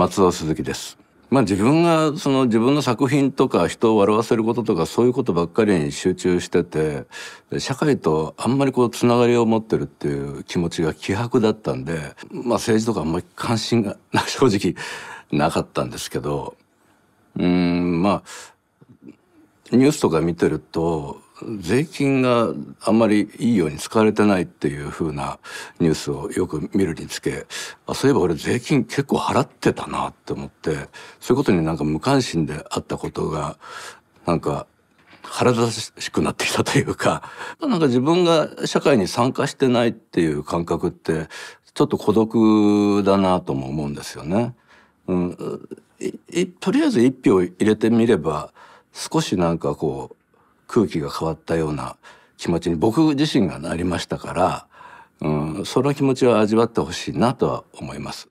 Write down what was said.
松尾鈴木です。まあ自分がその自分の作品とか人を笑わせることとかそういうことばっかりに集中してて、社会とあんまりこうつながりを持ってるっていう気持ちが希薄だったんで、まあ政治とかあんまり関心が 正直なかったんですけど、うん、まあ、ニュースとか見てると、税金があんまりいいように使われてないっていうふうなニュースをよく見るにつけあそういえば俺税金結構払ってたなって思ってそういうことになんか無関心であったことがなんか腹立たしくなってきたというか なんか自分が社会に参加してないっていう感覚ってちょっと孤独だなとも思うんですよね。うん、とりあえず一票入れてみれば少しなんかこう空気が変わったような気持ちに僕自身がなりましたから、うん、その気持ちを味わってほしいなとは思います。